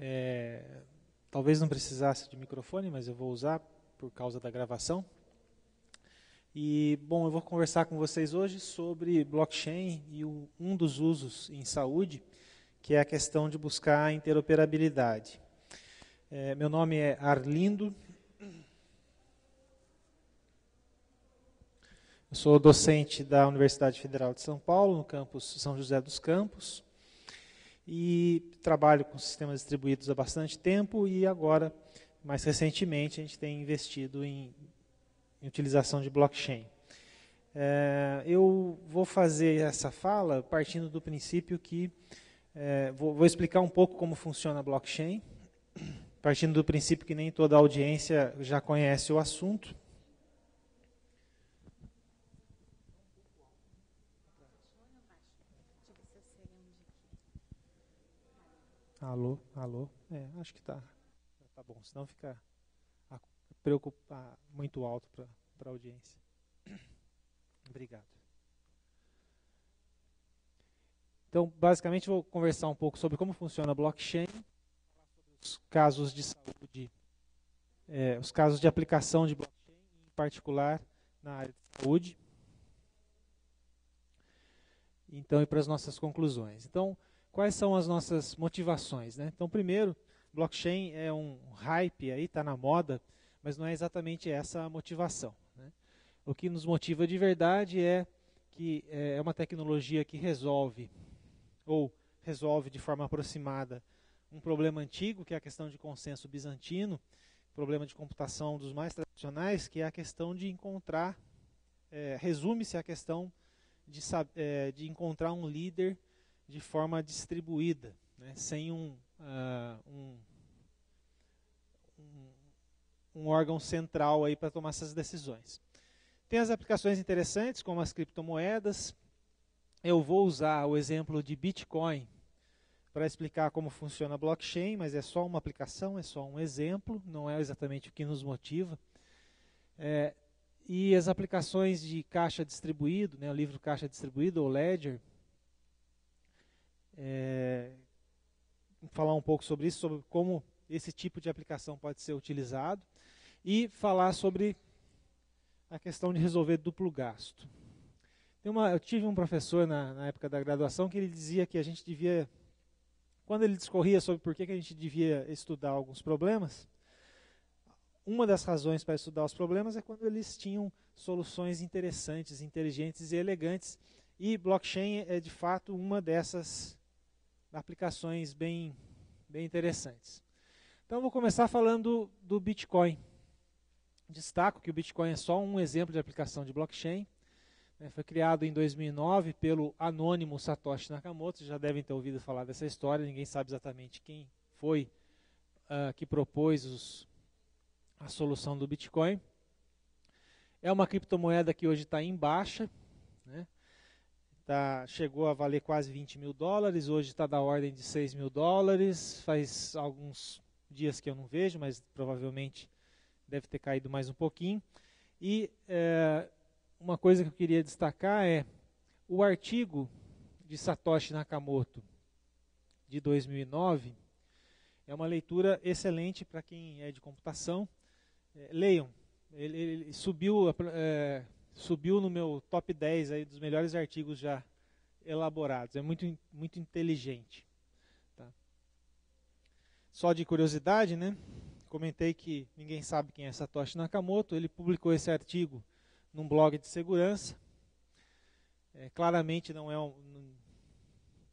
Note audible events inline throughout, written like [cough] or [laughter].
É, talvez não precisasse de microfone, mas eu vou usar por causa da gravação. E, bom, eu vou conversar com vocês hoje sobre blockchain e o, um dos usos em saúde, que é a questão de buscar a interoperabilidade. É, meu nome é Arlindo. Eu sou docente da Universidade Federal de São Paulo, no campus São José dos Campos e trabalho com sistemas distribuídos há bastante tempo e agora, mais recentemente, a gente tem investido em, em utilização de blockchain. É, eu vou fazer essa fala partindo do princípio que é, vou, vou, explicar um pouco como funciona a blockchain, partindo do princípio que nem toda a audiência já conhece o assunto. Alô, alô. É, acho que tá, tá bom. Senão fica preocupar muito alto para a audiência. [clears throat] Obrigado. Então, basicamente, vou conversar um pouco sobre como funciona a blockchain, os casos de saúde, é, os casos de aplicação de blockchain, em particular na área de saúde. Então, e para as nossas conclusões. Então, quais são as nossas motivações. Né? Então, primeiro, blockchain é um hype aí, está na moda, mas não é exatamente essa a motivação. Né? O que nos motiva de verdade é que é, é uma tecnologia que resolve, ou resolve de forma aproximada, um problema antigo, que é a questão de consenso bizantino, problema de computação dos mais tradicionais, que é a questão de encontrar, é, resume-se a questão de, é, de encontrar um líder de forma distribuída, né, sem um, uh, um, um, órgão central aí para tomar essas decisões. Tem as aplicações interessantes, como as criptomoedas. Eu vou usar o exemplo de Bitcoin para explicar como funciona a blockchain, mas é só uma aplicação, é só um exemplo, não é exatamente o que nos motiva. É, e as aplicações de caixa distribuído, né, o livro Caixa Distribuído, ou Ledger, é, falar um pouco sobre isso, sobre como esse tipo de aplicação pode ser utilizado e falar sobre a questão de resolver duplo gasto. Uma, eu tive um professor na, na, época da graduação que ele dizia que a gente devia, quando ele discorria sobre por que, que a gente devia estudar alguns problemas, uma das razões para estudar os problemas é quando eles tinham soluções interessantes, inteligentes e elegantes. E blockchain é de fato uma dessas aplicações bem, bem interessantes. Então, vou começar falando do Bitcoin. Destaco que o Bitcoin é só um exemplo de aplicação de blockchain. Né? Foi criado em 2009 pelo anônimo Satoshi Nakamoto. Vocês já devem ter ouvido falar dessa história. Ninguém sabe exatamente quem foi uh, que propôs os, a solução do Bitcoin. É uma criptomoeda que hoje está em baixa, tá, chegou a valer quase 20 mil dólares, hoje está da ordem de 6 mil dólares. Faz alguns dias que eu não vejo, mas provavelmente deve ter caído mais um pouquinho. E é, uma coisa que eu queria destacar é o artigo de Satoshi Nakamoto de 2009 é uma leitura excelente para quem é de computação. É, leiam, ele, ele subiu, é, subiu no meu top 10 aí dos melhores artigos já elaborados. É muito, muito inteligente. Tá? Só de curiosidade, né? Comentei que ninguém sabe quem é Satoshi Nakamoto. Ele publicou esse artigo num blog de segurança. É, claramente não é um, não,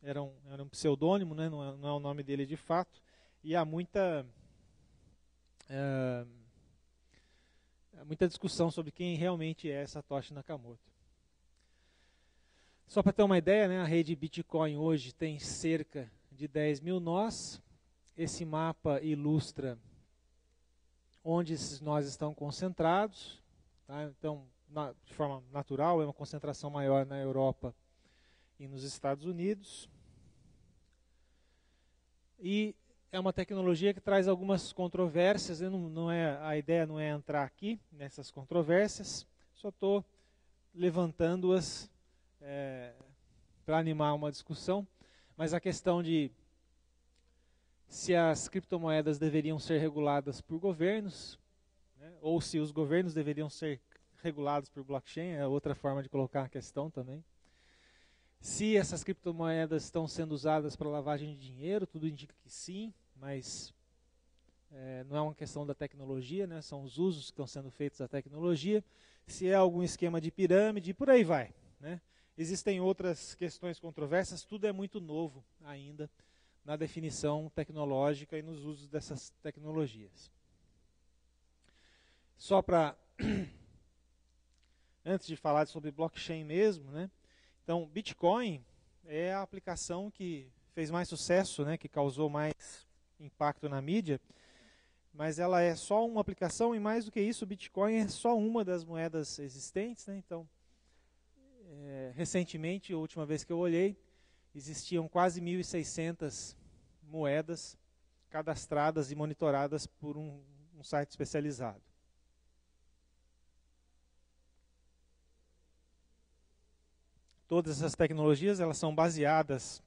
era um, era um pseudônimo, né? não, é, não é o nome dele de fato. E há muita. Uh, é muita discussão sobre quem realmente é Satoshi Nakamoto. Só para ter uma ideia, né, a rede Bitcoin hoje tem cerca de 10 mil nós. Esse mapa ilustra onde esses nós estão concentrados. Tá? Então, na, de forma natural, é uma concentração maior na Europa e nos Estados Unidos. E é uma tecnologia que traz algumas controvérsias. Não, não, é, a ideia não é entrar aqui nessas controvérsias, só estou levantando-as é, para animar uma discussão. Mas a questão de se as criptomoedas deveriam ser reguladas por governos, né, ou se os governos deveriam ser regulados por blockchain, é outra forma de colocar a questão também. Se essas criptomoedas estão sendo usadas para lavagem de dinheiro, tudo indica que sim, mas é, não é uma questão da tecnologia, né? são os usos que estão sendo feitos da tecnologia. Se é algum esquema de pirâmide, por aí vai. Né? Existem outras questões controversas, tudo é muito novo ainda na definição tecnológica e nos usos dessas tecnologias. Só para. [coughs] Antes de falar sobre blockchain mesmo, né? Então, Bitcoin é a aplicação que fez mais sucesso, né, que causou mais impacto na mídia, mas ela é só uma aplicação e mais do que isso, Bitcoin é só uma das moedas existentes, né? Então, é, recentemente, a última vez que eu olhei, existiam quase 1.600 moedas cadastradas e monitoradas por um, um site especializado. Todas essas tecnologias elas são baseadas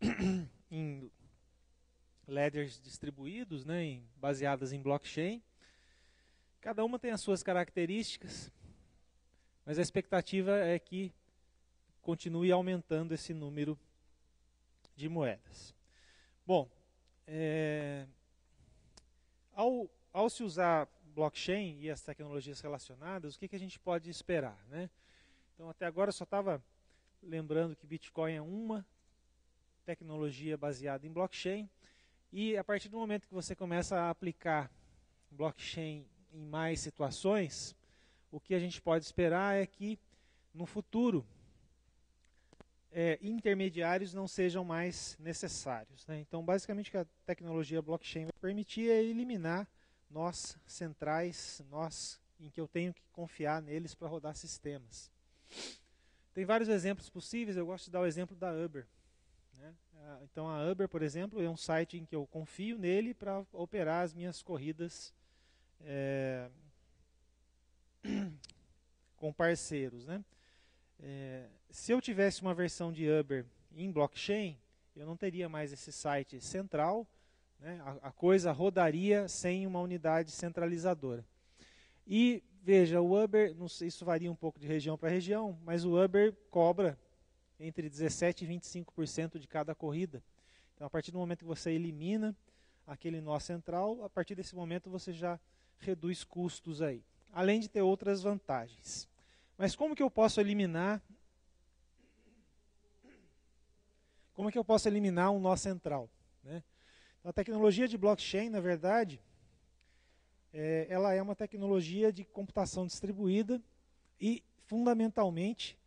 [clears throat] em ledgers distribuídos, né, em, baseadas em blockchain. Cada uma tem as suas características, mas a expectativa é que continue aumentando esse número de moedas. Bom, é, ao, ao se usar blockchain e as tecnologias relacionadas, o que, que a gente pode esperar? Né? Então, até agora eu só estava lembrando que Bitcoin é uma tecnologia baseada em blockchain. E a partir do momento que você começa a aplicar blockchain em mais situações, o que a gente pode esperar é que no futuro é, intermediários não sejam mais necessários. Né? Então, basicamente, o que a tecnologia blockchain vai permitir é eliminar nós centrais, nós em que eu tenho que confiar neles para rodar sistemas. Tem vários exemplos possíveis, eu gosto de dar o exemplo da Uber. Né? Ah, então, a Uber, por exemplo, é um site em que eu confio nele para operar as minhas corridas é, [clears throat] com parceiros. Né? É, se eu tivesse uma versão de Uber em blockchain, eu não teria mais esse site central, né? a, a coisa rodaria sem uma unidade centralizadora. E Veja, o Uber, não sei, isso varia um pouco de região para região, mas o Uber cobra entre 17% e 25% de cada corrida. Então, a partir do momento que você elimina aquele nó central, a partir desse momento você já reduz custos aí, além de ter outras vantagens. Mas como que eu posso eliminar? Como que eu posso eliminar um nó central? Né? Então, a tecnologia de blockchain, na verdade, é, ela é uma tecnologia de computação distribuída e, fundamentalmente,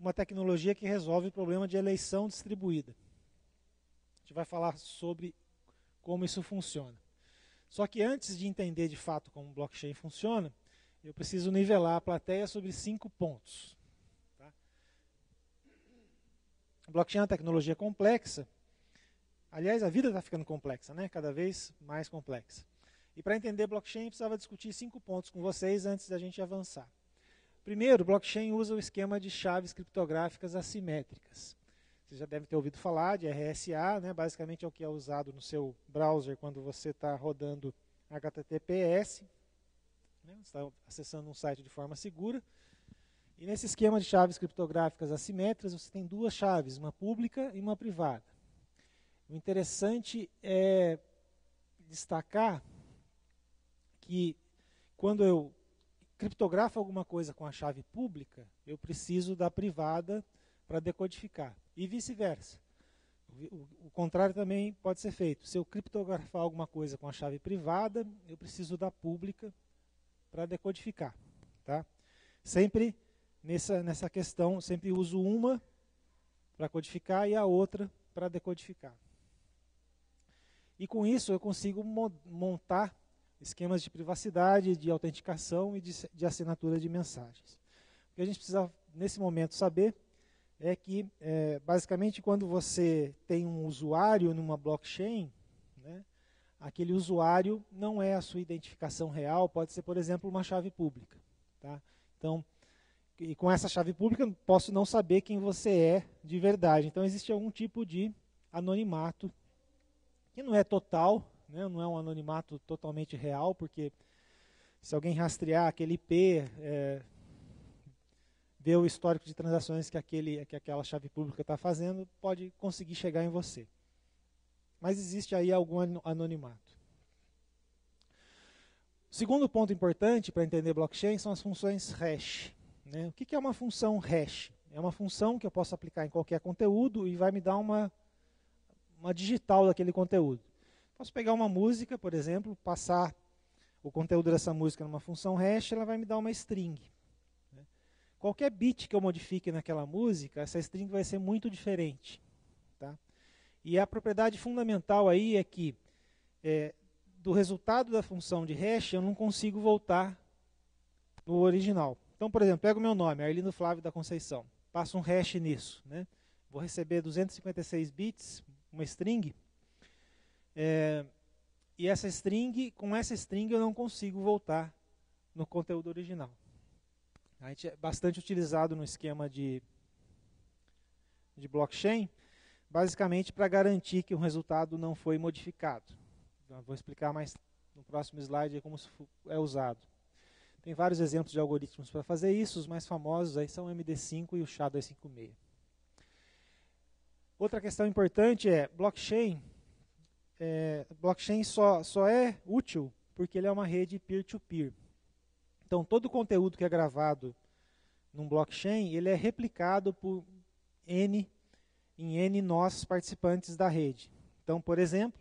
uma tecnologia que resolve o problema de eleição distribuída. A gente vai falar sobre como isso funciona. Só que antes de entender de fato como blockchain funciona, eu preciso nivelar a plateia sobre cinco pontos. Tá? Blockchain é uma tecnologia complexa. Aliás, a vida está ficando complexa, né? cada vez mais complexa. E para entender blockchain, precisava discutir cinco pontos com vocês antes da gente avançar. Primeiro, blockchain usa o esquema de chaves criptográficas assimétricas. Você já deve ter ouvido falar de RSA, né? basicamente é o que é usado no seu browser quando você está rodando HTTPS, né? está acessando um site de forma segura. E nesse esquema de chaves criptográficas assimétricas, você tem duas chaves, uma pública e uma privada. O interessante é destacar que quando eu criptografo alguma coisa com a chave pública, eu preciso da privada para decodificar. E vice-versa. O, o, contrário também pode ser feito. Se eu criptografar alguma coisa com a chave privada, eu preciso da pública para decodificar. Tá? Sempre nessa, nessa questão, sempre uso uma para codificar e a outra para decodificar. E com isso eu consigo montar esquemas de privacidade, de autenticação e de, de, assinatura de mensagens. O que a gente precisa, nesse momento, saber é que, é, basicamente, quando você tem um usuário numa blockchain, né, aquele usuário não é a sua identificação real, pode ser, por exemplo, uma chave pública. Tá? Então, e com essa chave pública, posso não saber quem você é de verdade. Então, existe algum tipo de anonimato, que não é total, né? não é um anonimato totalmente real, porque se alguém rastrear aquele IP, é, ver o histórico de transações que, aquele, que aquela chave pública está fazendo, pode conseguir chegar em você. Mas existe aí algum anonimato. Segundo ponto importante para entender blockchain são as funções hash. Né? O que, que é uma função hash? É uma função que eu posso aplicar em qualquer conteúdo e vai me dar uma, uma digital daquele conteúdo. Posso pegar uma música, por exemplo, passar o conteúdo dessa música numa função hash, ela vai me dar uma string. Né? Qualquer bit que eu modifique naquela música, essa string vai ser muito diferente. Tá? E a propriedade fundamental aí é que é, do resultado da função de hash eu não consigo voltar no original. Então, por exemplo, pego o meu nome, Arlindo Flávio da Conceição, passo um hash nisso. Né? Vou receber 256 bits, uma string, é, e essa string, com essa string eu não consigo voltar no conteúdo original. A gente é bastante utilizado no esquema de, de blockchain, basicamente para garantir que o resultado não foi modificado. vou explicar mais no próximo slide como é usado. Tem vários exemplos de algoritmos para fazer isso, os mais famosos aí são o MD5 e o SHA-256. Outra questão importante é, blockchain é, blockchain só, só é útil porque ele é uma rede peer-to-peer. -peer. Então, todo o conteúdo que é gravado num blockchain, ele é replicado por N, em N nós participantes da rede. Então, por exemplo,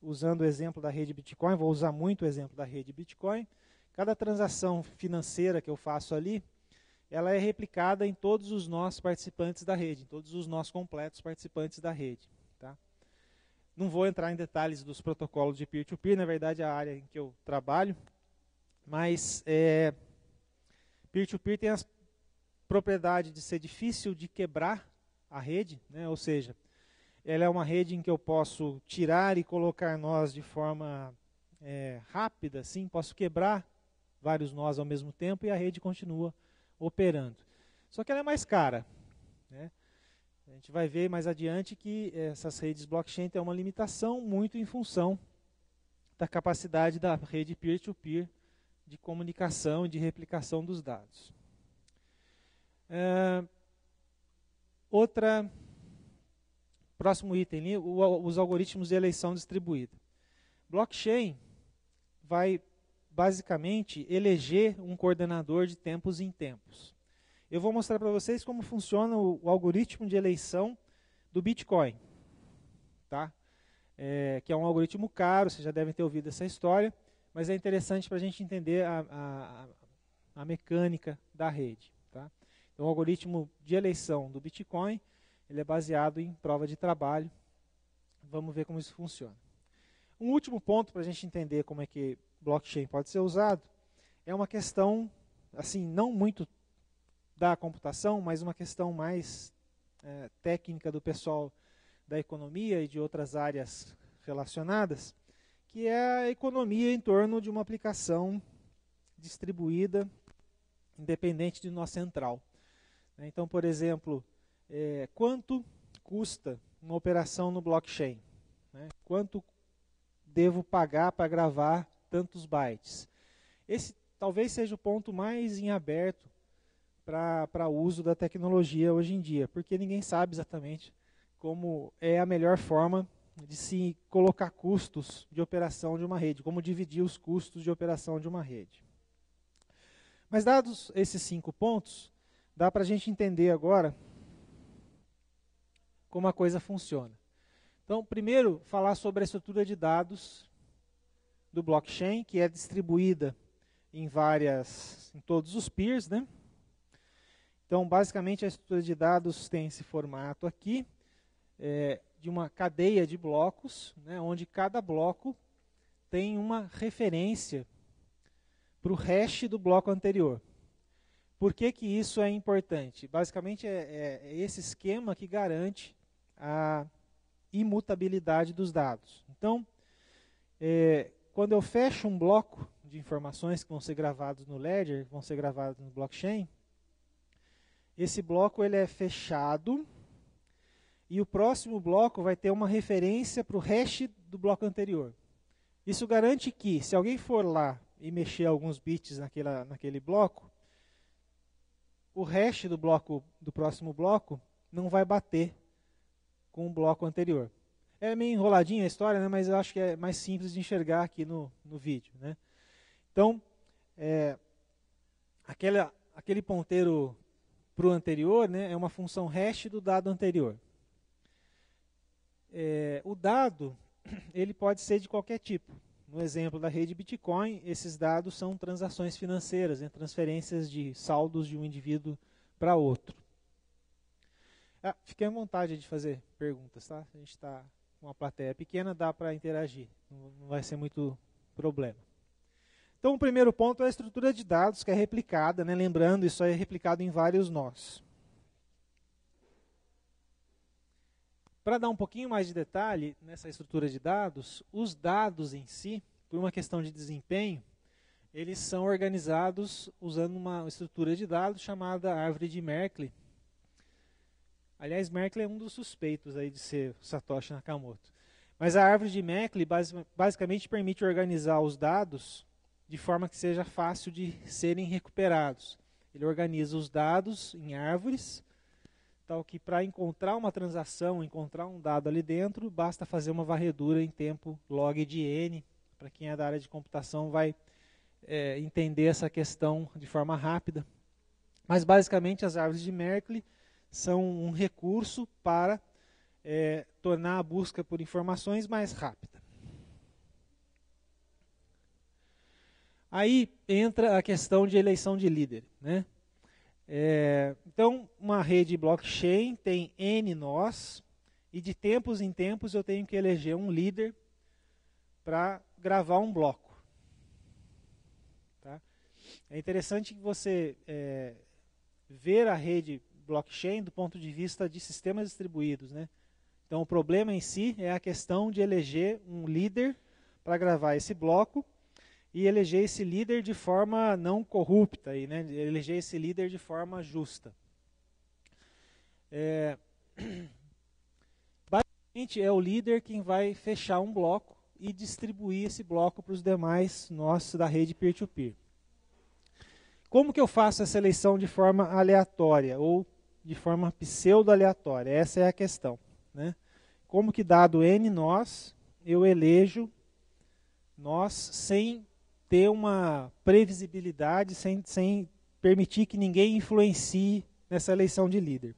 usando o exemplo da rede Bitcoin, vou usar muito o exemplo da rede Bitcoin, cada transação financeira que eu faço ali, ela é replicada em todos os nós participantes da rede, em todos os nós completos participantes da rede. Não vou entrar em detalhes dos protocolos de peer-to-peer, -peer, na verdade é a área em que eu trabalho, mas peer-to-peer é, -peer tem a propriedade de ser difícil de quebrar a rede, né? ou seja, ela é uma rede em que eu posso tirar e colocar nós de forma é, rápida, sim, posso quebrar vários nós ao mesmo tempo e a rede continua operando. Só que ela é mais cara. Né? A gente vai ver mais adiante que essas redes blockchain têm uma limitação muito em função da capacidade da rede peer-to-peer -peer de comunicação e de replicação dos dados. É, outra próximo item, os algoritmos de eleição distribuída. Blockchain vai basicamente eleger um coordenador de tempos em tempos eu vou mostrar para vocês como funciona o, o, algoritmo de eleição do Bitcoin. Tá? É, que é um algoritmo caro, vocês já devem ter ouvido essa história, mas é interessante para a gente entender a, a, a, mecânica da rede. Tá? Então, o algoritmo de eleição do Bitcoin ele é baseado em prova de trabalho. Vamos ver como isso funciona. Um último ponto para a gente entender como é que blockchain pode ser usado é uma questão assim não muito da computação, mas uma questão mais é, técnica do pessoal da economia e de outras áreas relacionadas, que é a economia em torno de uma aplicação distribuída, independente de nó central. Né? Então, por exemplo, é, quanto custa uma operação no blockchain? Né? Quanto devo pagar para gravar tantos bytes? Esse talvez seja o ponto mais em aberto para uso da tecnologia hoje em dia, porque ninguém sabe exatamente como é a melhor forma de se colocar custos de operação de uma rede, como dividir os custos de operação de uma rede. Mas dados esses cinco pontos, dá para a gente entender agora como a coisa funciona. Então, primeiro, falar sobre a estrutura de dados do blockchain, que é distribuída em várias, em todos os peers, né? Então, basicamente, a estrutura de dados tem esse formato aqui, é, de uma cadeia de blocos, né, onde cada bloco tem uma referência para o hash do bloco anterior. Por que, que isso é importante? Basicamente, é, é, é esse esquema que garante a imutabilidade dos dados. Então, é, quando eu fecho um bloco de informações que vão ser gravados no Ledger, que vão ser gravados no blockchain, esse bloco ele é fechado e o próximo bloco vai ter uma referência para o hash do bloco anterior. Isso garante que, se alguém for lá e mexer alguns bits naquela, naquele bloco, o hash do bloco do próximo bloco não vai bater com o bloco anterior. É meio enroladinha a história, né, mas eu acho que é mais simples de enxergar aqui no, no vídeo. Né? Então, é, aquela, aquele ponteiro para o anterior né, é uma função hash do dado anterior. É, o dado [clears throat] ele pode ser de qualquer tipo. No exemplo da rede Bitcoin, esses dados são transações financeiras, né, transferências de saldos de um indivíduo para outro. Ah, fiquei à vontade de fazer perguntas, tá? A gente está com uma plateia pequena, dá para interagir, não vai ser muito problema. Então, o primeiro ponto é a estrutura de dados que é replicada, né? lembrando, isso é replicado em vários nós. Para dar um pouquinho mais de detalhe nessa estrutura de dados, os dados em si, por uma questão de desempenho, eles são organizados usando uma estrutura de dados chamada árvore de Merkle. Aliás, Merkle é um dos suspeitos aí de ser Satoshi Nakamoto. Mas a árvore de Merkle basicamente permite organizar os dados de forma que seja fácil de serem recuperados. Ele organiza os dados em árvores, tal que para encontrar uma transação, encontrar um dado ali dentro, basta fazer uma varredura em tempo log de n. Para quem é da área de computação, vai é, entender essa questão de forma rápida. Mas basicamente as árvores de Merkley são um recurso para é, tornar a busca por informações mais rápida. Aí entra a questão de eleição de líder. Né? É, então, uma rede blockchain tem N nós, e de tempos em tempos eu tenho que eleger um líder para gravar um bloco. Tá? É interessante que você é, ver a rede blockchain do ponto de vista de sistemas distribuídos. Né? Então, o problema em si é a questão de eleger um líder para gravar esse bloco e eleger esse líder de forma não corrupta, e né? eleger esse líder de forma justa. É, [clears throat] basicamente é o líder quem vai fechar um bloco e distribuir esse bloco para os demais nós da rede peer-to-peer. -peer. Como que eu faço essa eleição de forma aleatória ou de forma pseudo-aleatória? Essa é a questão. Né? Como que dado n nós, eu elejo nós sem ter uma previsibilidade sem, sem permitir que ninguém influencie nessa eleição de líder.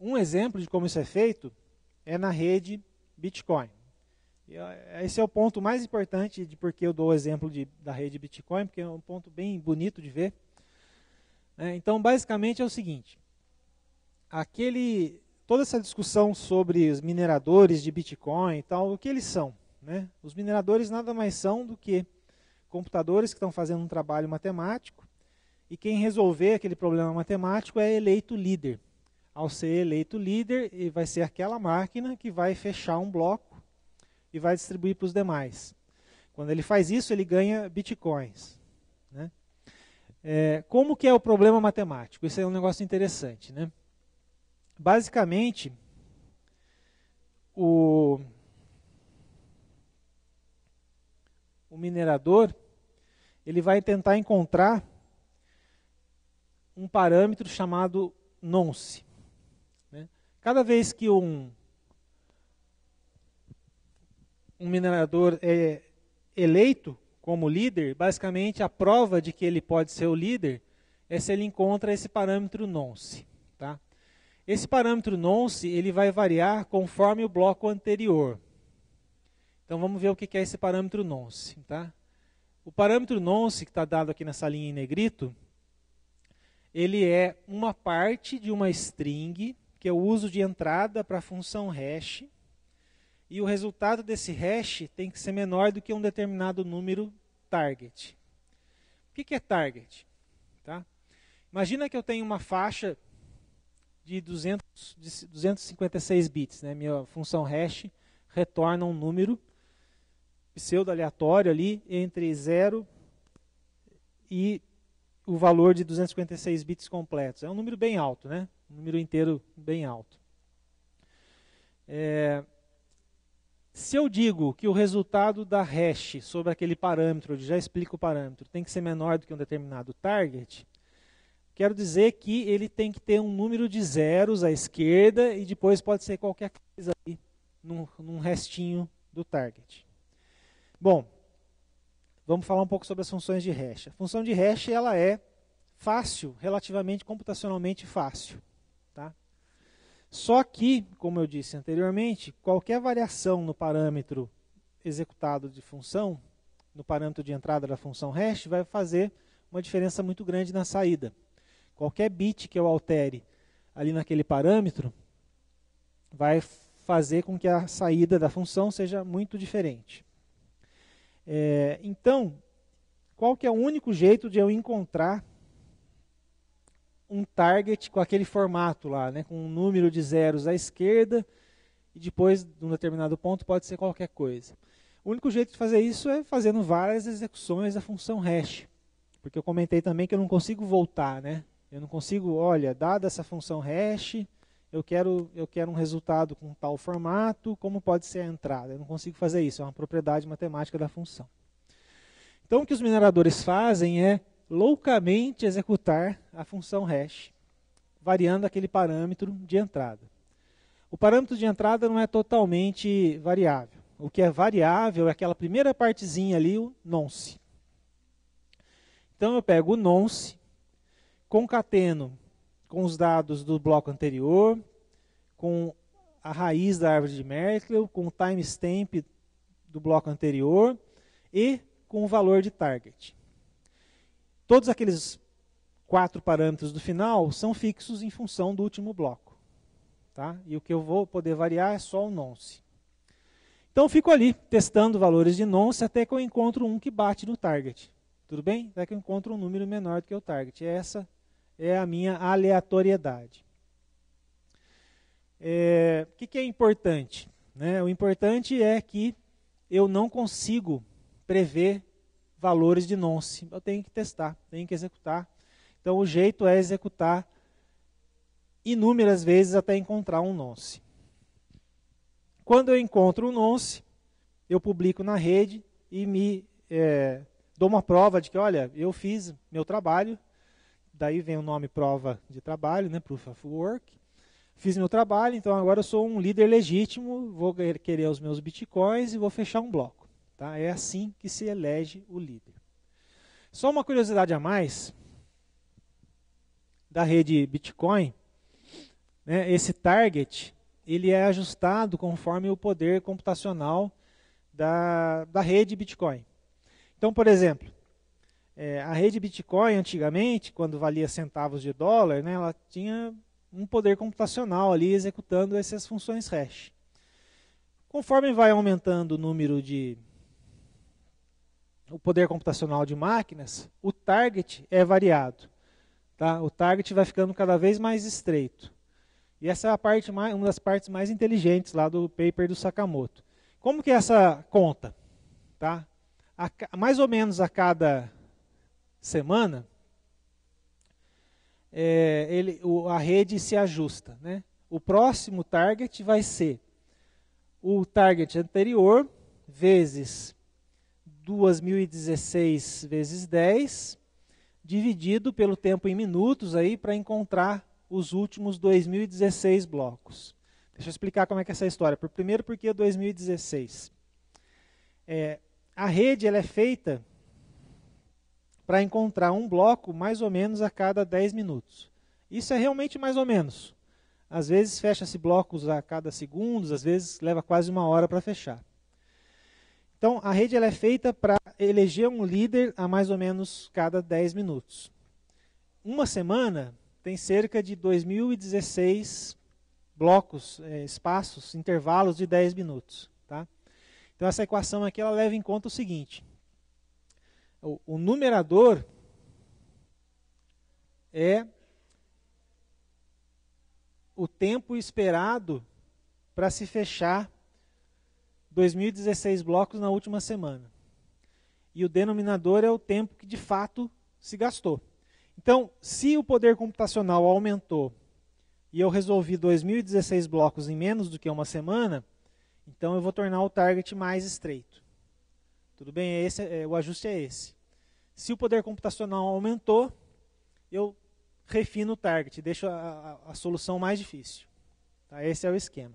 Um exemplo de como isso é feito é na rede Bitcoin. Esse é o ponto mais importante de porque eu dou o exemplo de, da rede Bitcoin, porque é um ponto bem bonito de ver. É, então, basicamente é o seguinte: aquele toda essa discussão sobre os mineradores de Bitcoin e tal, o que eles são? Né? Os mineradores nada mais são do que computadores que estão fazendo um trabalho matemático e quem resolver aquele problema matemático é eleito líder. Ao ser eleito líder, vai ser aquela máquina que vai fechar um bloco e vai distribuir para os demais. Quando ele faz isso, ele ganha bitcoins. Né? É, como que é o problema matemático? Isso é um negócio interessante. Né? basicamente, o, o minerador ele vai tentar encontrar um parâmetro chamado nonce. Né? Cada vez que um, um minerador é eleito como líder, basicamente a prova de que ele pode ser o líder é se ele encontra esse parâmetro nonce. Tá? Esse parâmetro nonce ele vai variar conforme o bloco anterior. Então vamos ver o que é esse parâmetro nonce. Tá? O parâmetro nonce que está dado aqui nessa linha em negrito, ele é uma parte de uma string, que é o uso de entrada para a função hash, e o resultado desse hash tem que ser menor do que um determinado número target. O que é target? Tá? Imagina que eu tenho uma faixa de, 200, de 256 bits. Né? Minha função hash retorna um número pseudo aleatório ali entre 0 e o valor de 256 bits completos. É um número bem alto, né? um número inteiro bem alto. É, se eu digo que o resultado da hash sobre aquele parâmetro, eu já explico o parâmetro, tem que ser menor do que um determinado target, quero dizer que ele tem que ter um número de zeros à esquerda e depois pode ser qualquer coisa ali num, num restinho do target. Bom, vamos falar um pouco sobre as funções de hash. A função de hash ela é fácil, relativamente computacionalmente fácil. Tá? Só que, como eu disse anteriormente, qualquer variação no parâmetro executado de função, no parâmetro de entrada da função hash, vai fazer uma diferença muito grande na saída. Qualquer bit que eu altere ali naquele parâmetro vai fazer com que a saída da função seja muito diferente. É, então, qual que é o único jeito de eu encontrar um target com aquele formato lá, né, com um número de zeros à esquerda e depois, de um determinado ponto, pode ser qualquer coisa. O único jeito de fazer isso é fazendo várias execuções da função hash, porque eu comentei também que eu não consigo voltar, né? Eu não consigo, olha, dada essa função hash, eu quero, eu quero um resultado com tal formato, como pode ser a entrada? Eu não consigo fazer isso, é uma propriedade matemática da função. Então o que os mineradores fazem é loucamente executar a função hash, variando aquele parâmetro de entrada. O parâmetro de entrada não é totalmente variável. O que é variável é aquela primeira partezinha ali, o nonce. Então eu pego o nonce, concateno com os dados do bloco anterior, com a raiz da árvore de Merkle, com o timestamp do bloco anterior e com o valor de target. Todos aqueles quatro parâmetros do final são fixos em função do último bloco. Tá? E o que eu vou poder variar é só o nonce. Então fico ali testando valores de nonce até que eu encontro um que bate no target. Tudo bem? Até que eu encontro um número menor do que o target. É essa é a minha aleatoriedade. É, o que, que é importante? Né? O importante é que eu não consigo prever valores de nonce. Eu tenho que testar, tenho que executar. Então, o jeito é executar inúmeras vezes até encontrar um nonce. Quando eu encontro um nonce, eu publico na rede e me é, dou uma prova de que, olha, eu fiz meu trabalho, Daí vem o nome prova de trabalho, né, proof of work. Fiz meu trabalho, então agora eu sou um líder legítimo, vou querer os meus bitcoins e vou fechar um bloco. Tá? É assim que se elege o líder. Só uma curiosidade a mais da rede Bitcoin, né, esse target ele é ajustado conforme o poder computacional da, da rede Bitcoin. Então, por exemplo, é, a rede Bitcoin, antigamente, quando valia centavos de dólar, né, ela tinha um poder computacional ali executando essas funções hash. Conforme vai aumentando o número de. o poder computacional de máquinas, o target é variado. Tá? O target vai ficando cada vez mais estreito. E essa é a parte mais, uma das partes mais inteligentes lá do paper do Sakamoto. Como que é essa conta? Tá? A, mais ou menos a cada semana, é, ele, o, a rede se ajusta. Né? O próximo target vai ser o target anterior vezes 2016 vezes 10, dividido pelo tempo em minutos aí para encontrar os últimos 2016 blocos. Deixa eu explicar como é que é essa história. Por Primeiro, porque 2016. É, a rede ela é feita para encontrar um bloco mais ou menos a cada 10 minutos. Isso é realmente mais ou menos. Às vezes fecha-se blocos a cada segundos, às vezes leva quase uma hora para fechar. Então, a rede ela é feita para eleger um líder a mais ou menos cada 10 minutos. Uma semana tem cerca de 2016 blocos, é, espaços, intervalos de 10 minutos. Tá? Então, essa equação aqui ela leva em conta o seguinte: o, o numerador é o tempo esperado para se fechar 2016 blocos na última semana. E o denominador é o tempo que de fato se gastou. Então, se o poder computacional aumentou e eu resolvi 2016 blocos em menos do que uma semana, então eu vou tornar o target mais estreito. Tudo bem? Esse, é, o ajuste é esse. Se o poder computacional aumentou, eu refino o target, deixo a, a, a solução mais difícil. Tá? Esse é o esquema.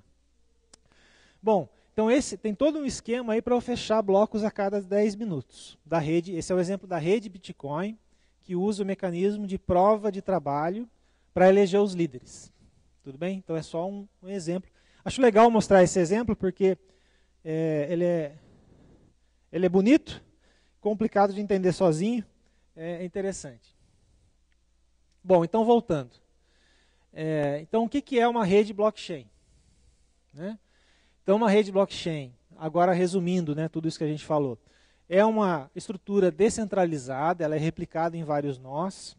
Bom, então esse tem todo um esquema aí para eu fechar blocos a cada 10 minutos da rede. Esse é o exemplo da rede Bitcoin, que usa o mecanismo de prova de trabalho para eleger os líderes. Tudo bem? Então é só um, um exemplo. Acho legal mostrar esse exemplo porque é, ele, é, ele é bonito, complicado de entender sozinho, é, é interessante. Bom, então voltando. É, então, o que, que é uma rede blockchain? Né? Então, uma rede blockchain, agora resumindo né, tudo isso que a gente falou, é uma estrutura descentralizada, ela é replicada em vários nós.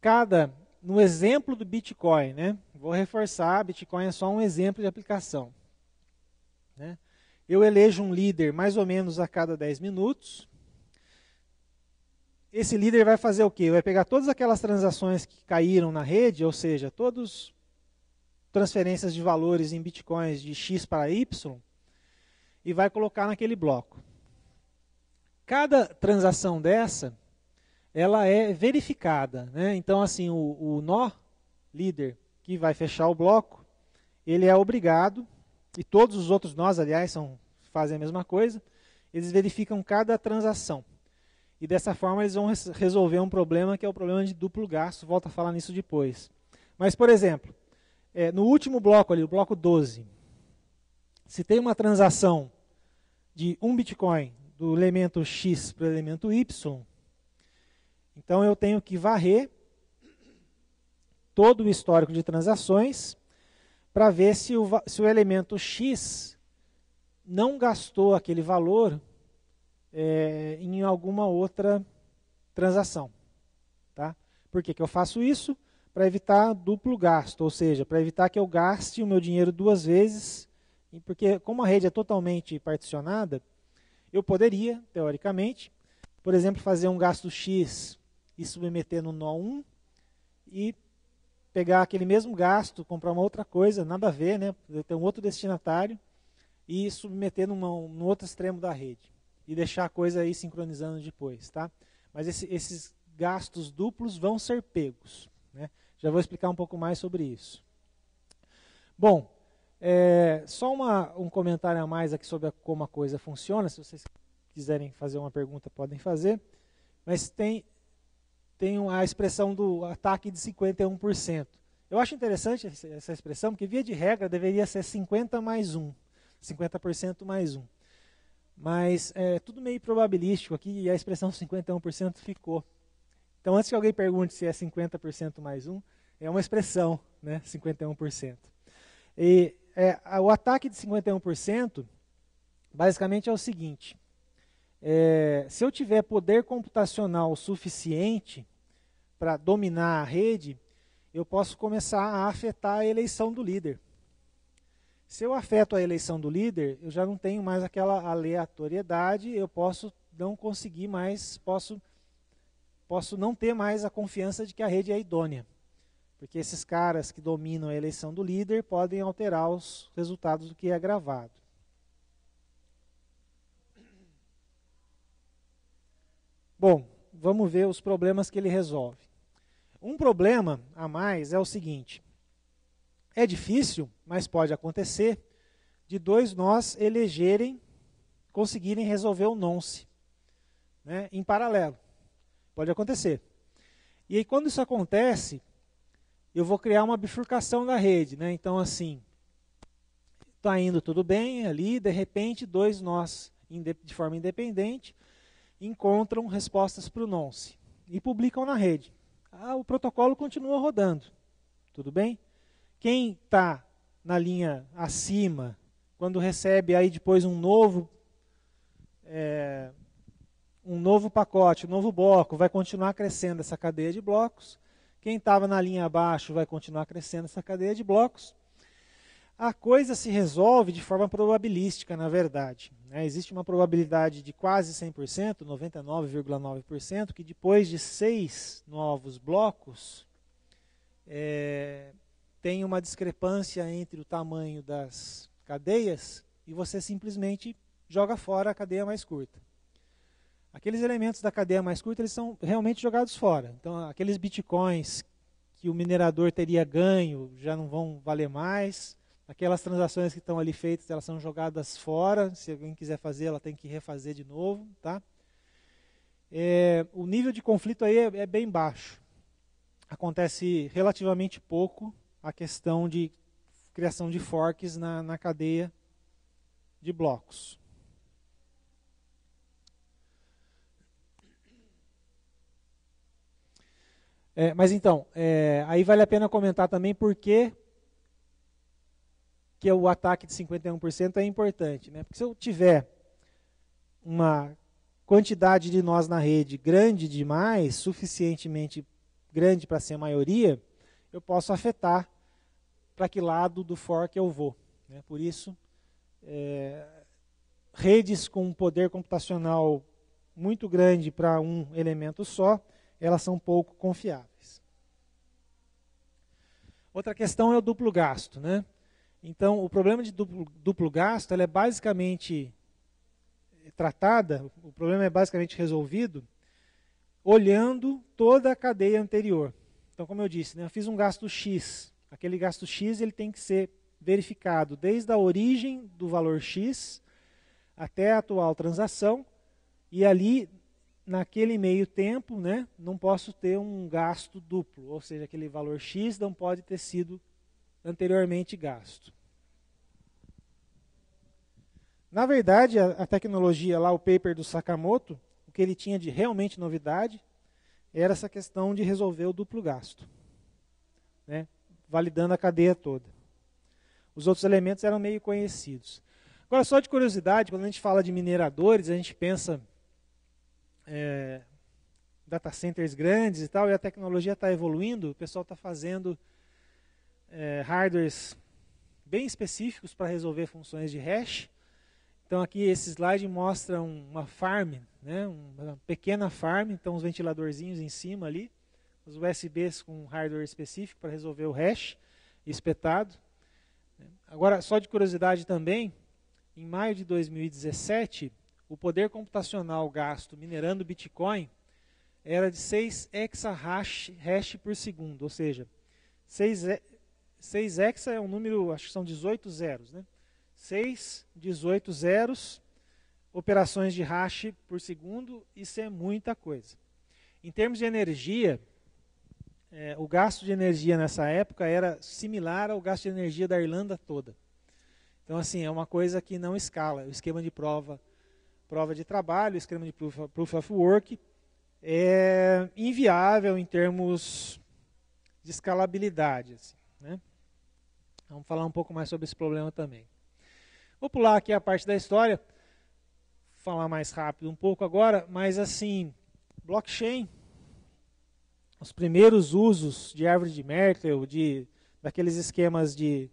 Cada, no exemplo do Bitcoin, né, vou reforçar, Bitcoin é só um exemplo de aplicação. Eu elejo um líder mais ou menos a cada 10 minutos. Esse líder vai fazer o quê? Vai pegar todas aquelas transações que caíram na rede, ou seja, todas transferências de valores em bitcoins de X para Y, e vai colocar naquele bloco. Cada transação dessa, ela é verificada. Né? Então, assim, o, o nó líder que vai fechar o bloco, ele é obrigado e todos os outros nós, aliás, são, fazem a mesma coisa, eles verificam cada transação. E dessa forma eles vão res resolver um problema que é o problema de duplo gasto, volto a falar nisso depois. Mas, por exemplo, é, no último bloco ali, o bloco 12, se tem uma transação de um Bitcoin do elemento X para o elemento Y, então eu tenho que varrer todo o histórico de transações para ver se o, se o elemento X não gastou aquele valor é, em alguma outra transação. Tá? Por que, que eu faço isso? Para evitar duplo gasto, ou seja, para evitar que eu gaste o meu dinheiro duas vezes, porque como a rede é totalmente particionada, eu poderia, teoricamente, por exemplo, fazer um gasto X e submeter no nó 1 e pegar aquele mesmo gasto, comprar uma outra coisa, nada a ver, né? ter um outro destinatário e submeter numa, no outro extremo da rede e deixar a coisa aí sincronizando depois, tá? Mas esse, esses gastos duplos vão ser pegos, né? Já vou explicar um pouco mais sobre isso. Bom, é, só uma, um comentário a mais aqui sobre a, como a coisa funciona. Se vocês quiserem fazer uma pergunta, podem fazer. Mas tem tem a expressão do ataque de 51%. Eu acho interessante essa expressão, porque via de regra deveria ser 50 mais 1, 50% mais 1. Mas é tudo meio probabilístico aqui e a expressão 51% [laughs] ficou. Então, antes que alguém pergunte se é 50% mais 1, é uma expressão, né, 51%. E é, o ataque de 51% basicamente é o seguinte: é, se eu tiver poder computacional suficiente para dominar a rede, eu posso começar a afetar a eleição do líder. Se eu afeto a eleição do líder, eu já não tenho mais aquela aleatoriedade, eu posso não conseguir mais, posso, posso não ter mais a confiança de que a rede é idônea. Porque esses caras que dominam a eleição do líder podem alterar os resultados do que é gravado. Bom, vamos ver os problemas que ele resolve. Um problema a mais é o seguinte: é difícil, mas pode acontecer, de dois nós elegerem, conseguirem resolver o nonce né, em paralelo. Pode acontecer. E aí, quando isso acontece, eu vou criar uma bifurcação da rede. Né? Então, assim, está indo tudo bem ali, de repente, dois nós de forma independente encontram respostas para o nonce e publicam na rede. Ah, o protocolo continua rodando. Tudo bem? Quem está na linha acima, quando recebe aí depois um novo é, um novo pacote, um novo bloco, vai continuar crescendo essa cadeia de blocos. Quem estava na linha abaixo vai continuar crescendo essa cadeia de blocos a coisa se resolve de forma probabilística, na verdade. Né? Existe uma probabilidade de quase 100%, 99,9%, que depois de seis novos blocos, é, tem uma discrepância entre o tamanho das cadeias e você simplesmente joga fora a cadeia mais curta. Aqueles elementos da cadeia mais curta eles são realmente jogados fora. Então, aqueles bitcoins que o minerador teria ganho já não vão valer mais Aquelas transações que estão ali feitas, elas são jogadas fora. Se alguém quiser fazer, ela tem que refazer de novo, tá? É, o nível de conflito aí é, é bem baixo. Acontece relativamente pouco a questão de criação de forks na, na cadeia de blocos. É, mas então, é, aí vale a pena comentar também por que que o ataque de 51% é importante. Né? Porque se eu tiver uma quantidade de nós na rede grande demais, suficientemente grande para ser a maioria, eu posso afetar para que lado do fork eu vou. Né? Por isso, é, redes com um poder computacional muito grande para um elemento só, elas são pouco confiáveis. Outra questão é o duplo gasto. Né? Então, o problema de duplo, duplo gasto é basicamente tratada, o problema é basicamente resolvido, olhando toda a cadeia anterior. Então, como eu disse, né, eu fiz um gasto X. Aquele gasto X ele tem que ser verificado desde a origem do valor X até a atual transação. E ali, naquele meio tempo, né, não posso ter um gasto duplo. Ou seja, aquele valor X não pode ter sido anteriormente gasto. Na verdade, a, a tecnologia lá, o paper do Sakamoto, o que ele tinha de realmente novidade era essa questão de resolver o duplo gasto, né? validando a cadeia toda. Os outros elementos eram meio conhecidos. Agora, só de curiosidade, quando a gente fala de mineradores, a gente pensa é, data centers grandes e tal, e a tecnologia está evoluindo, o pessoal está fazendo é, hardwares bem específicos para resolver funções de hash. Então aqui esse slide mostra uma farm, né, uma pequena farm, então os ventiladorzinhos em cima ali, os USBs com hardware específico para resolver o hash espetado. Agora, só de curiosidade também, em maio de 2017, o poder computacional gasto minerando Bitcoin era de 6 exahash hash por segundo, ou seja, 6 6 hexa é um número, acho que são 18 zeros, né? 6, 18 zeros, operações de hash por segundo, isso é muita coisa. Em termos de energia, é, o gasto de energia nessa época era similar ao gasto de energia da Irlanda toda. Então, assim, é uma coisa que não escala. O esquema de prova, prova de trabalho, o esquema de proof, proof of work, é inviável em termos de escalabilidade. Assim, né? Vamos falar um pouco mais sobre esse problema também. Vou pular aqui a parte da história, falar mais rápido um pouco agora, mas assim, blockchain, os primeiros usos de árvore de Merkle, de daqueles esquemas de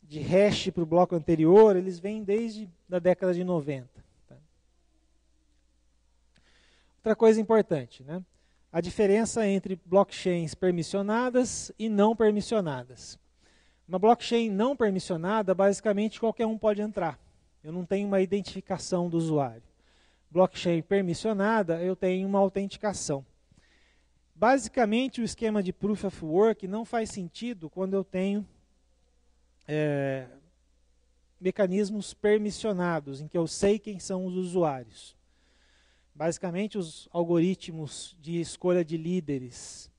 de hash para o bloco anterior, eles vêm desde a década de 90. Tá? Outra coisa importante, né? a diferença entre blockchains permissionadas e não permissionadas. Uma blockchain não permissionada, basicamente qualquer um pode entrar. Eu não tenho uma identificação do usuário. Blockchain permissionada, eu tenho uma autenticação. Basicamente, o esquema de Proof of Work não faz sentido quando eu tenho é, mecanismos permissionados, em que eu sei quem são os usuários. Basicamente, os algoritmos de escolha de líderes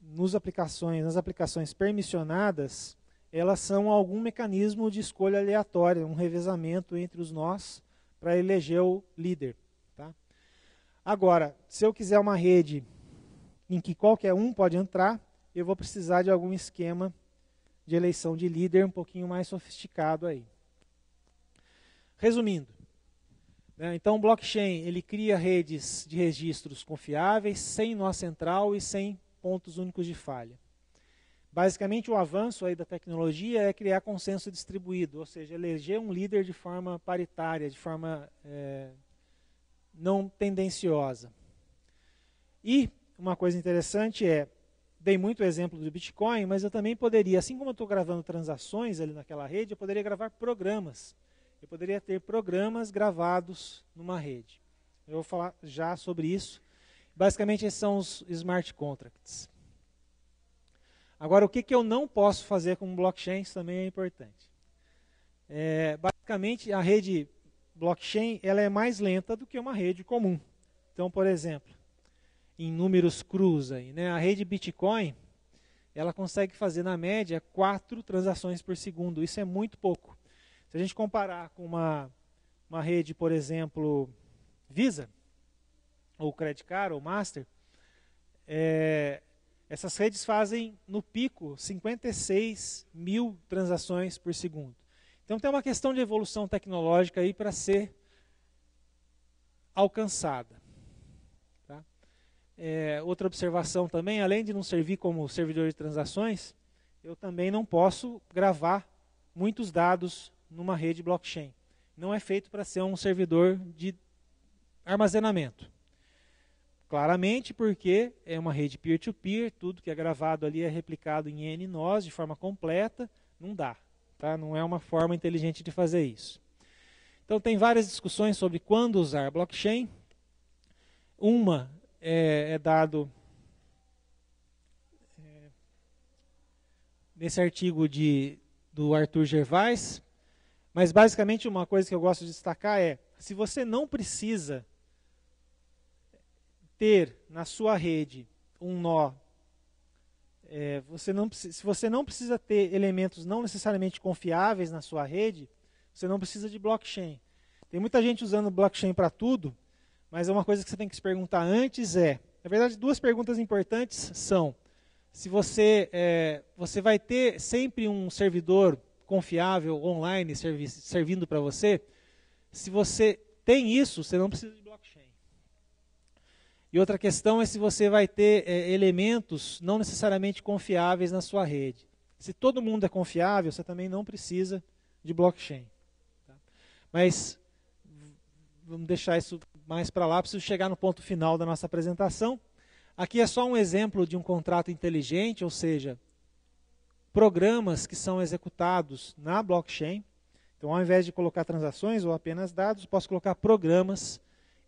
nos aplicações, nas aplicações permissionadas, elas são algum mecanismo de escolha aleatória, um revezamento entre os nós para eleger o líder. Tá? Agora, se eu quiser uma rede em que qualquer um pode entrar, eu vou precisar de algum esquema de eleição de líder um pouquinho mais sofisticado aí. Resumindo, né, então o blockchain ele cria redes de registros confiáveis, sem nó central e sem pontos únicos de falha. Basicamente, o avanço aí da tecnologia é criar consenso distribuído, ou seja, eleger um líder de forma paritária, de forma é, não tendenciosa. E uma coisa interessante é, dei muito exemplo do Bitcoin, mas eu também poderia, assim como eu estou gravando transações ali naquela rede, eu poderia gravar programas. Eu poderia ter programas gravados numa rede. Eu vou falar já sobre isso. Basicamente, esses são os smart contracts. Agora, o que, que eu não posso fazer com blockchain também é importante. É, basicamente, a rede blockchain ela é mais lenta do que uma rede comum. Então, por exemplo, em números crus, aí, né, a rede Bitcoin ela consegue fazer, na média, quatro transações por segundo. Isso é muito pouco. Se a gente comparar com uma, uma rede, por exemplo, Visa, ou Credit Card, ou Master, é, essas redes fazem, no pico, 56 mil transações por segundo. Então tem uma questão de evolução tecnológica aí para ser alcançada. Tá? É, outra observação também, além de não servir como servidor de transações, eu também não posso gravar muitos dados numa rede blockchain. Não é feito para ser um servidor de armazenamento. Claramente porque é uma rede peer-to-peer, -peer, tudo que é gravado ali é replicado em N nós de forma completa, não dá. Tá? Não é uma forma inteligente de fazer isso. Então tem várias discussões sobre quando usar blockchain. Uma é, é dado é, nesse artigo de, do Arthur Gervais, mas basicamente uma coisa que eu gosto de destacar é se você não precisa ter na sua rede um nó, é, você não, se você não precisa ter elementos não necessariamente confiáveis na sua rede, você não precisa de blockchain. Tem muita gente usando blockchain para tudo, mas é uma coisa que você tem que se perguntar antes é, na verdade, duas perguntas importantes são: se você é, você vai ter sempre um servidor confiável online servindo para você, se você tem isso, você não precisa de blockchain. E outra questão é se você vai ter é, elementos não necessariamente confiáveis na sua rede. Se todo mundo é confiável, você também não precisa de blockchain. Tá? Mas vamos deixar isso mais para lá, preciso chegar no ponto final da nossa apresentação. Aqui é só um exemplo de um contrato inteligente, ou seja, programas que são executados na blockchain. Então, ao invés de colocar transações ou apenas dados, posso colocar programas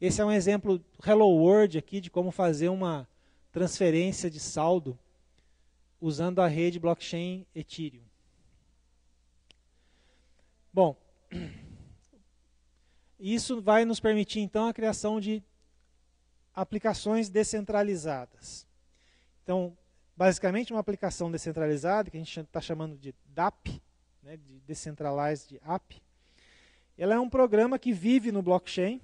esse é um exemplo Hello World aqui de como fazer uma transferência de saldo usando a rede blockchain Ethereum. Bom, [clears throat] isso vai nos permitir então a criação de aplicações descentralizadas. Então, basicamente uma aplicação descentralizada, que a gente está chamando de DAP, né, de Decentralized App, ela é um programa que vive no blockchain,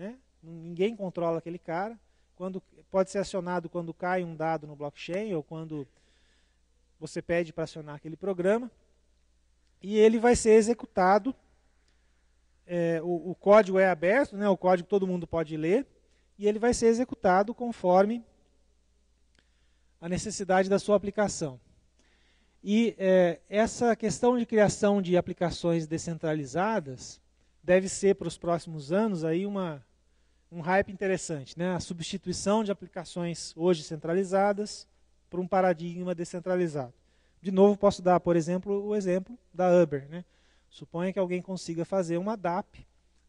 né? Ninguém controla aquele cara. Quando, pode ser acionado quando cai um dado no blockchain ou quando você pede para acionar aquele programa. E ele vai ser executado. É, o, o, código é aberto, né? o código todo mundo pode ler. E ele vai ser executado conforme a necessidade da sua aplicação. E é, essa questão de criação de aplicações descentralizadas deve ser para os próximos anos aí uma, um hype interessante, né? A substituição de aplicações hoje centralizadas por um paradigma descentralizado. De novo, posso dar, por exemplo, o exemplo da Uber, né? Suponha que alguém consiga fazer uma DAP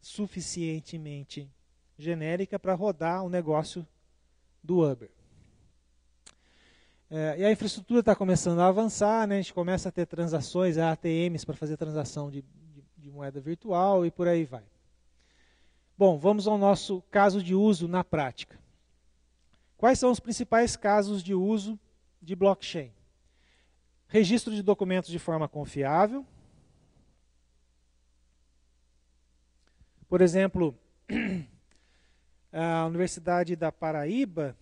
suficientemente genérica para rodar o um negócio do Uber. É, e a infraestrutura está começando a avançar, né? a gente começa a ter transações, ATMs para fazer transação de, de, de moeda virtual e por aí vai. Bom, vamos ao nosso caso de uso na prática. Quais são os principais casos de uso de blockchain? Registro de documentos de forma confiável. Por exemplo, [clears throat] a Universidade da Paraíba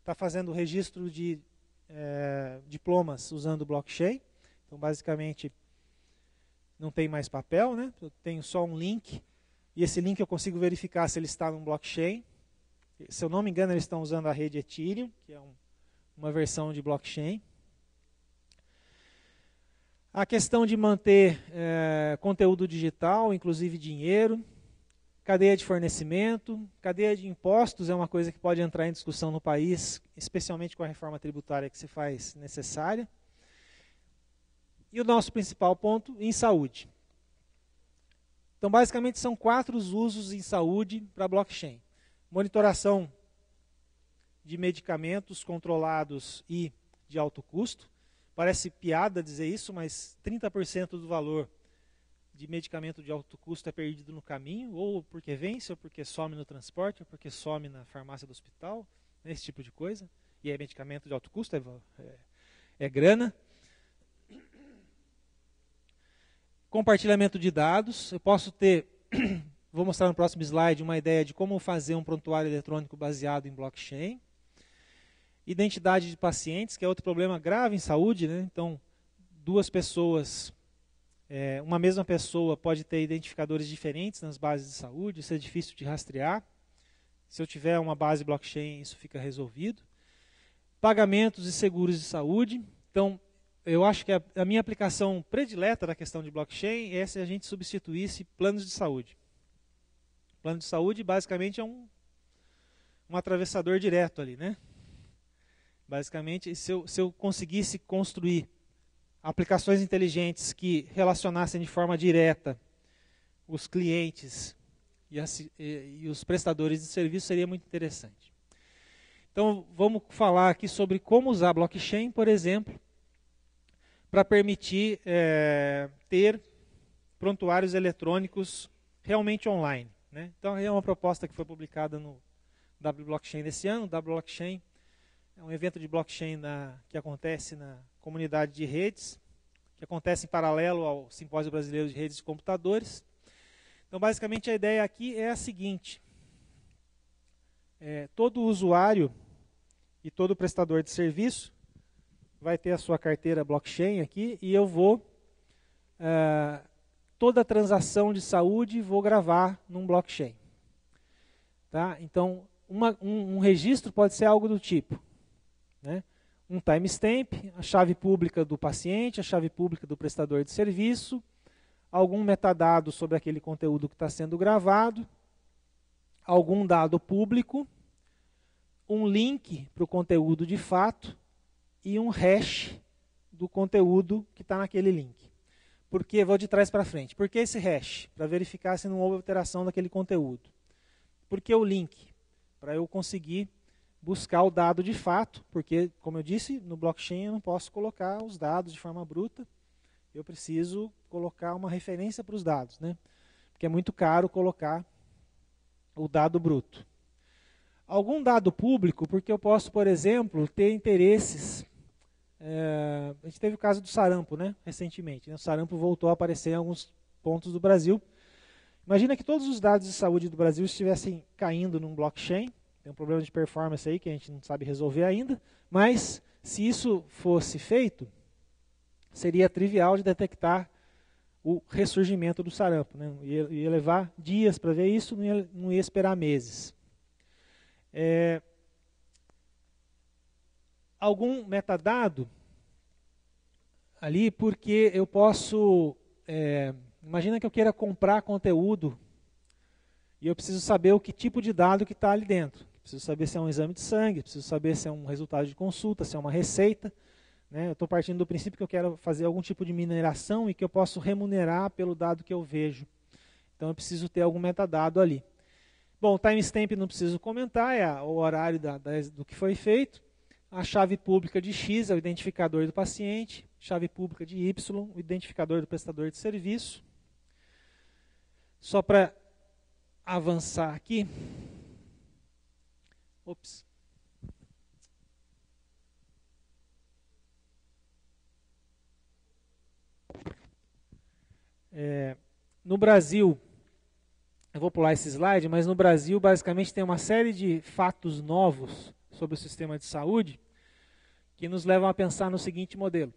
está fazendo registro de é, diplomas usando blockchain. Então, basicamente, não tem mais papel, né? Eu tenho só um link e esse link eu consigo verificar se ele está no blockchain. Se eu não me engano, eles estão usando a rede Ethereum, que é um, uma versão de blockchain. A questão de manter é, conteúdo digital, inclusive dinheiro, cadeia de fornecimento, cadeia de impostos é uma coisa que pode entrar em discussão no país, especialmente com a reforma tributária que se faz necessária. E o nosso principal ponto em saúde. Então, basicamente, são quatro os usos em saúde para blockchain: monitoração de medicamentos controlados e de alto custo. Parece piada dizer isso, mas 30% do valor de medicamento de alto custo é perdido no caminho, ou porque vence, ou porque some no transporte, ou porque some na farmácia do hospital, esse tipo de coisa. E é medicamento de alto custo, é, é, é grana. compartilhamento de dados. Eu posso ter, [clears throat] vou mostrar no próximo slide, uma ideia de como fazer um prontuário eletrônico baseado em blockchain. Identidade de pacientes, que é outro problema grave em saúde. Né? Então, duas pessoas, é, uma mesma pessoa pode ter identificadores diferentes nas bases de saúde, isso é difícil de rastrear. Se eu tiver uma base blockchain, isso fica resolvido. Pagamentos e seguros de saúde. Então, eu acho que a, a, minha aplicação predileta da questão de blockchain é se a gente substituísse planos de saúde. Plano de saúde basicamente é um, um atravessador direto ali, né? Basicamente, se eu, se eu conseguisse construir aplicações inteligentes que relacionassem de forma direta os clientes e, as, e, e os prestadores de serviço, seria muito interessante. Então, vamos falar aqui sobre como usar blockchain, por exemplo, para permitir é, ter prontuários eletrônicos realmente online. Né? Então, é uma proposta que foi publicada no W Blockchain desse ano. O W Blockchain é um evento de blockchain na, que acontece na comunidade de redes, que acontece em paralelo ao Simpósio Brasileiro de Redes de Computadores. Então, basicamente, a ideia aqui é a seguinte: é, todo usuário e todo prestador de serviço vai ter a sua carteira blockchain aqui e eu vou uh, toda transação de saúde vou gravar num blockchain. Tá? Então uma, um, um, registro pode ser algo do tipo, né? um timestamp, a chave pública do paciente, a chave pública do prestador de serviço, algum metadado sobre aquele conteúdo que está sendo gravado, algum dado público, um link para o conteúdo de fato, e um hash do conteúdo que está naquele link. Por que? Vou de trás para frente. Por que esse hash? Para verificar se não houve alteração daquele conteúdo. Por que o link? Para eu conseguir buscar o dado de fato, porque, como eu disse, no blockchain eu não posso colocar os dados de forma bruta. Eu preciso colocar uma referência para os dados, né? porque é muito caro colocar o dado bruto. Algum dado público, porque eu posso, por exemplo, ter interesses é, a gente teve o caso do sarampo, né? Recentemente. Né? O sarampo voltou a aparecer em alguns pontos do Brasil. Imagina que todos os dados de saúde do Brasil estivessem caindo num blockchain. Tem um problema de performance aí que a gente não sabe resolver ainda. Mas se isso fosse feito, seria trivial de detectar o ressurgimento do sarampo. Né? Ia, ia levar dias para ver isso, não ia, não ia esperar meses. É, algum metadado ali, porque eu posso. É, imagina que eu queira comprar conteúdo e eu preciso saber o que tipo de dado que está ali dentro. Preciso saber se é um exame de sangue, preciso saber se é um resultado de consulta, se é uma receita. Né? Eu estou partindo do princípio que eu quero fazer algum tipo de mineração e que eu posso remunerar pelo dado que eu vejo. Então eu preciso ter algum metadado ali. Bom, timestamp não preciso comentar, é o horário da, da, do que foi feito. A chave pública de X é o identificador do paciente, chave pública de Y, o identificador do prestador de serviço. Só para avançar aqui. Ops. É, no Brasil, eu vou pular esse slide, mas no Brasil basicamente tem uma série de fatos novos sobre o sistema de saúde, que nos levam a pensar no seguinte modelo.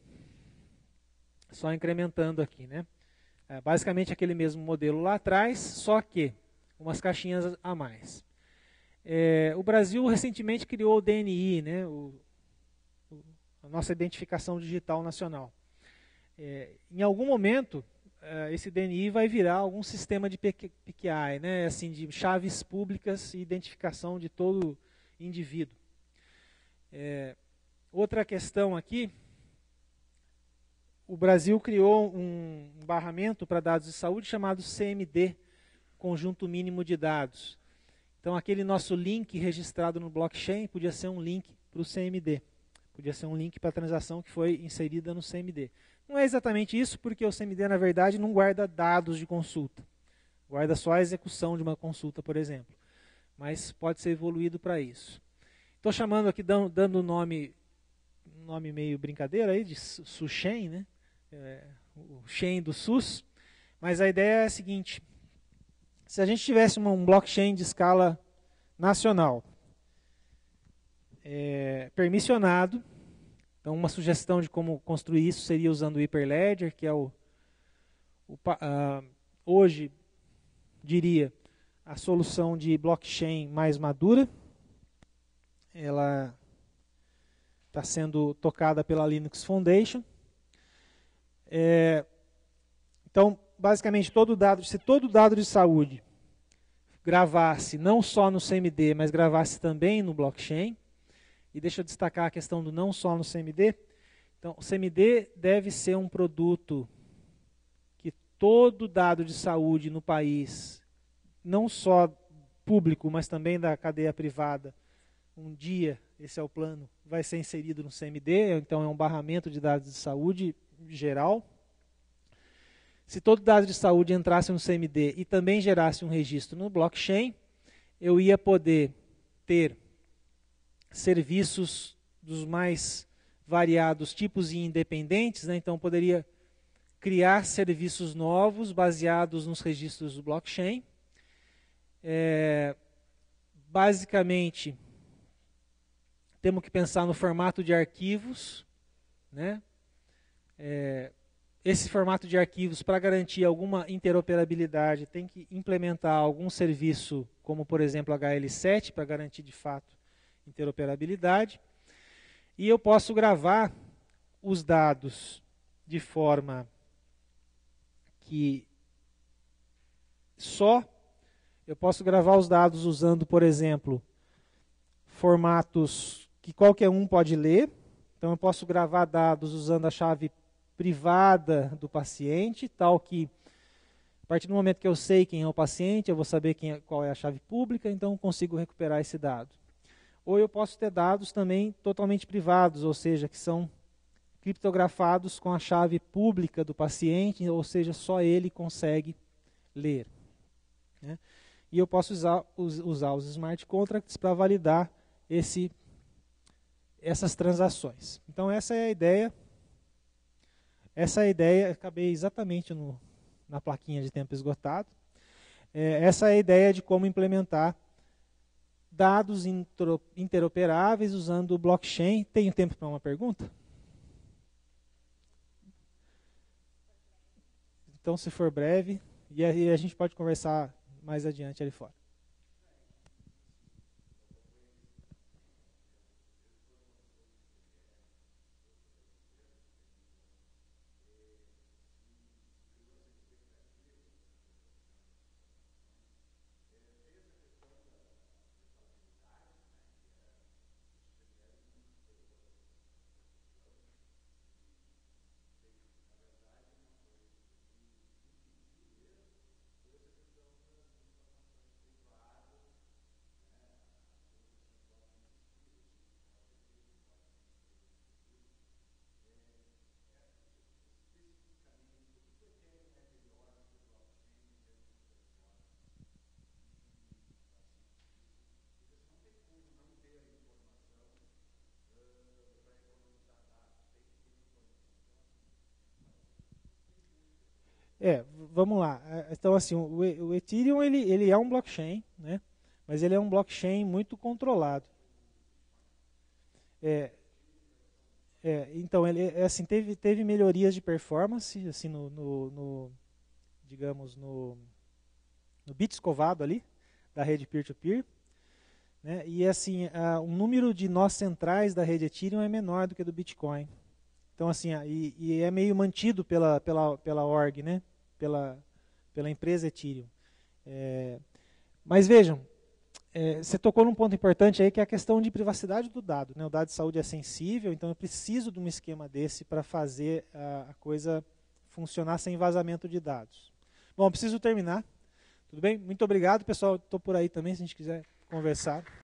Só incrementando aqui, né? É basicamente aquele mesmo modelo lá atrás, só que umas caixinhas a mais. É, o Brasil recentemente criou o DNI, né? O, o, a nossa identificação digital nacional. É, em algum momento, é, esse DNI vai virar algum sistema de PQI, né? assim, de chaves públicas e identificação de todo indivíduo. É, outra questão aqui, o Brasil criou um barramento para dados de saúde chamado CMD, Conjunto Mínimo de Dados. Então aquele nosso link registrado no blockchain podia ser um link para o CMD. Podia ser um link para a transação que foi inserida no CMD. Não é exatamente isso, porque o CMD, na verdade, não guarda dados de consulta. Guarda só a execução de uma consulta, por exemplo. Mas pode ser evoluído para isso. Estou chamando aqui, dando o nome, nome meio brincadeira aí, de Sushen, né? É, o Shen do SUS. Mas a ideia é a seguinte: se a gente tivesse um blockchain de escala nacional, é, permissionado, então uma sugestão de como construir isso seria usando o Hyperledger, que é o, o uh, hoje diria a solução de blockchain mais madura ela está sendo tocada pela Linux Foundation. É, então, basicamente, todo dado, se todo dado de saúde gravasse não só no CMD, mas gravasse também no blockchain, e deixa eu destacar a questão do não só no CMD, então, o CMD deve ser um produto que todo dado de saúde no país, não só público, mas também da cadeia privada, um dia, esse é o plano, vai ser inserido no CMD, então é um barramento de dados de saúde geral. Se todo dado de saúde entrasse no CMD e também gerasse um registro no blockchain, eu ia poder ter serviços dos mais variados tipos e independentes, né? então poderia criar serviços novos baseados nos registros do blockchain. É, basicamente, temos que pensar no formato de arquivos, né? É, esse formato de arquivos, para garantir alguma interoperabilidade, tem que implementar algum serviço, como por exemplo HL7, para garantir de fato interoperabilidade. E eu posso gravar os dados de forma que só eu posso gravar os dados usando, por exemplo, formatos que qualquer um pode ler. Então eu posso gravar dados usando a chave privada do paciente, tal que a partir do momento que eu sei quem é o paciente, eu vou saber é, qual é a chave pública, então consigo recuperar esse dado. Ou eu posso ter dados também totalmente privados, ou seja, que são criptografados com a chave pública do paciente, ou seja, só ele consegue ler. Né? E eu posso usar, usar os smart contracts para validar esse essas transações. Então essa é a ideia. Essa é a ideia, acabei exatamente no, na plaquinha de tempo esgotado. É, essa é a ideia de como implementar dados interoperáveis usando o blockchain. Tenho tempo para uma pergunta? Então, se for breve, e a, e a gente pode conversar mais adiante ali fora. vamos lá. É, então, assim, o, Ethereum ele, ele é um blockchain, né? mas ele é um blockchain muito controlado. É, é, então, ele é, é assim, teve, teve melhorias de performance, assim, no, no, no digamos, no, no bit escovado ali, da rede peer-to-peer. -peer, né? E, assim, a, o número de nós centrais da rede Ethereum é menor do que do Bitcoin. Então, assim, e, e, é meio mantido pela, pela, pela org, né? pela, pela empresa Ethereum. É, mas vejam, é, você tocou num ponto importante aí que é a questão de privacidade do dado. Né? O dado de saúde é sensível, então eu preciso de um esquema desse para fazer a, a coisa funcionar sem vazamento de dados. Bom, preciso terminar. Tudo bem? Muito obrigado, pessoal. Estou por aí também, se a gente quiser conversar.